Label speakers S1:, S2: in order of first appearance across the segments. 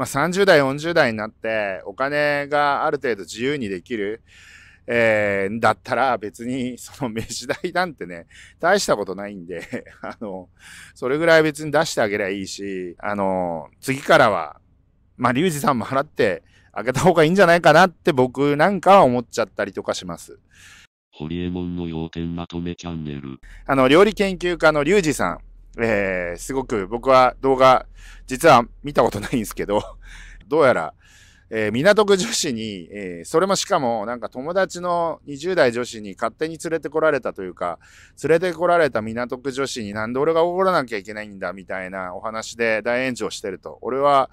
S1: まあ、30代、40代になってお金がある程度自由にできる、えー、だったら別にその飯代なんてね、大したことないんで あの、それぐらい別に出してあげりゃいいし、あの、次からは、まあ、リュウジさんも払ってあげた方がいいんじゃないかなって僕なんかは思っちゃったりとかします。ホリエモンの要点まとめチャンネル。あの、料理研究家のリュウジさん。えー、すごく僕は動画、実は見たことないんですけど、どうやら、えー、港区女子に、えー、それもしかもなんか友達の20代女子に勝手に連れてこられたというか、連れてこられた港区女子になんで俺が怒らなきゃいけないんだみたいなお話で大炎上してると。俺は、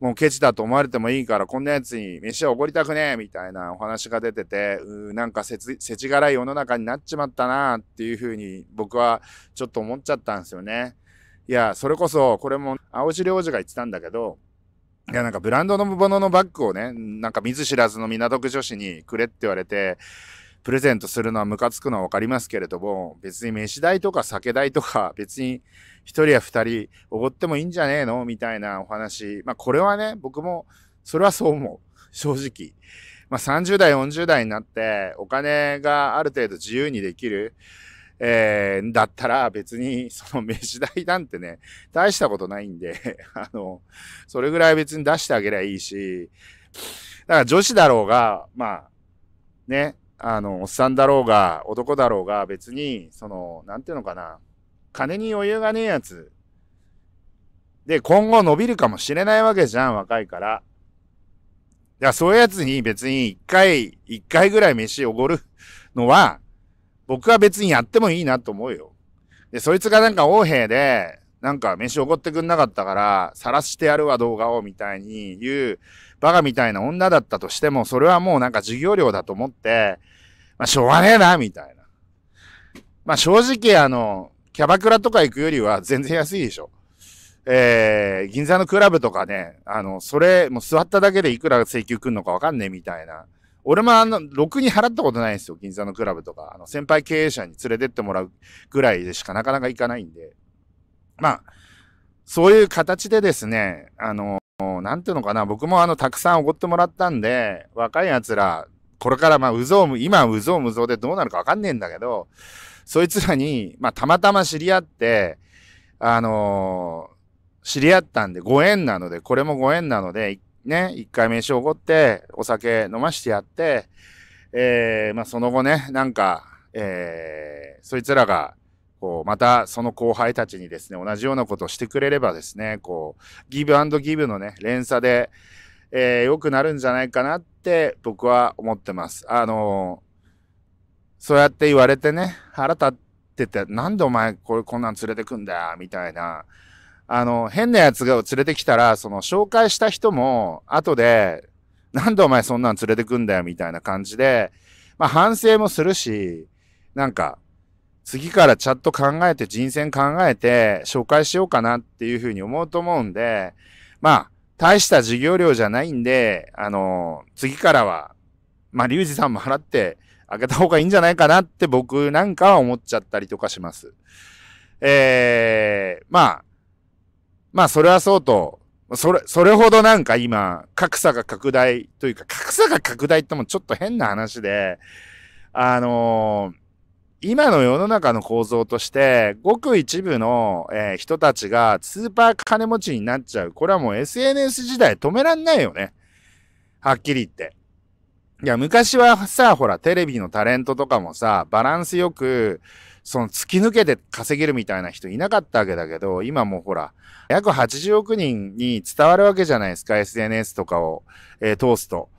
S1: もうケチだと思われてもいいから、こんなやつに飯をおごりたくねえみたいなお話が出てて、うなんかせちがらい世の中になっちまったなっていうふうに僕はちょっと思っちゃったんですよね。いや、それこそ、これも青白王子が言ってたんだけど、いや、なんかブランドのもののバッグをね、なんか見ず知らずの港区女子にくれって言われて、プレゼントするのはムカつくのはわかりますけれども、別に飯代とか酒代とか、別に1人や2人おごってもいいんじゃねえのみたいなお話。まあこれはね、僕も、それはそう思う。正直。まあ30代、40代になって、お金がある程度自由にできる。えー、だったら別にその飯代なんてね、大したことないんで あの、それぐらい別に出してあげりゃいいし、だから女子だろうが、まあ、ね、あの、おっさんだろうが、男だろうが、別に、その、なんていうのかな、金に余裕がねえやつ。で、今後伸びるかもしれないわけじゃん、若いから。いや、そういうやつに別に一回、一回ぐらい飯おごるのは、僕は別にやってもいいなと思うよ。で、そいつがなんか横兵で、なんか飯おごってくんなかったから、晒してやるわ動画をみたいに言う、バカみたいな女だったとしても、それはもうなんか授業料だと思って、まあしょうがねえな、みたいな。まあ正直あの、キャバクラとか行くよりは全然安いでしょ。えー、銀座のクラブとかね、あの、それ、もう座っただけでいくら請求くんのかわかんねえみたいな。俺もあの、ろくに払ったことないんですよ、銀座のクラブとか。あの、先輩経営者に連れてってもらうぐらいでしかなかなか行かないんで。まあ、そういう形でですね、あの、なんていうのかな、僕もあの、たくさんおごってもらったんで、若い奴ら、これからまあ、うぞうむ、今うぞうむぞうでどうなるかわかんねえんだけど、そいつらに、まあ、たまたま知り合って、あのー、知り合ったんで、ご縁なので、これもご縁なので、ね、一回飯をおごって、お酒飲ましてやって、えー、まあ、その後ね、なんか、えー、そいつらが、こう、またその後輩たちにですね、同じようなことをしてくれればですね、こう、ギブアンドギブのね、連鎖で、えー、良くなるんじゃないかなって僕は思ってます。あのー、そうやって言われてね、腹立ってて、なんでお前これこんなん連れてくんだよ、みたいな。あの、変な奴が連れてきたら、その紹介した人も、後で、なんでお前そんなん連れてくんだよ、みたいな感じで、まあ反省もするし、なんか、次からちゃんと考えて、人選考えて、紹介しようかなっていうふうに思うと思うんで、まあ、大した授業料じゃないんで、あの、次からは、まあ、リュウジさんも払ってあげた方がいいんじゃないかなって僕なんかは思っちゃったりとかします。ええー、まあ、まあ、それはそうと、それ、それほどなんか今、格差が拡大というか、格差が拡大ってもちょっと変な話で、あのー今の世の中の構造として、ごく一部の、えー、人たちがスーパー金持ちになっちゃう。これはもう SNS 時代止めらんないよね。はっきり言って。いや、昔はさ、ほら、テレビのタレントとかもさ、バランスよく、その突き抜けて稼げるみたいな人いなかったわけだけど、今もほら、約80億人に伝わるわけじゃないですか、SNS とかを、えー、通すと。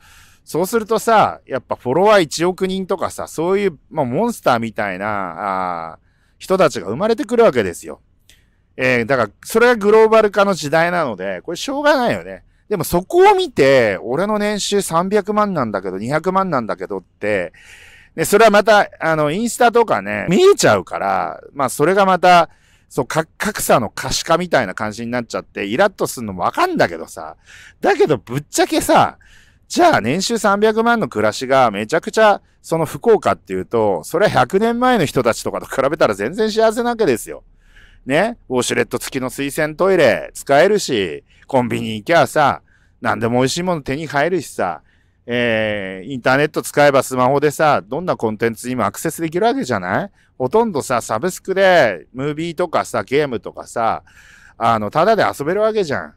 S1: そうするとさ、やっぱフォロワー1億人とかさ、そういう、まあ、モンスターみたいな、あ人たちが生まれてくるわけですよ。えー、だから、それがグローバル化の時代なので、これしょうがないよね。でもそこを見て、俺の年収300万なんだけど、200万なんだけどって、で、それはまた、あの、インスタとかね、見えちゃうから、まあ、それがまた、そう、格差の可視化みたいな感じになっちゃって、イラッとするのもわかんだけどさ。だけど、ぶっちゃけさ、じゃあ年収300万の暮らしがめちゃくちゃその不幸かっていうと、それは100年前の人たちとかと比べたら全然幸せなわけですよ。ね、ウォシュレット付きの水洗トイレ使えるし、コンビニ行きゃさ、何でも美味しいもの手に入るしさ、えー、インターネット使えばスマホでさ、どんなコンテンツにもアクセスできるわけじゃないほとんどさ、サブスクで、ムービーとかさ、ゲームとかさ、あの、ただで遊べるわけじゃん。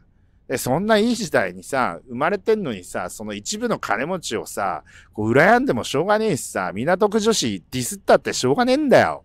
S1: えそんないい時代にさ、生まれてんのにさ、その一部の金持ちをさ、こう羨んでもしょうがねえしさ、港区女子ディスったってしょうがねえんだよ。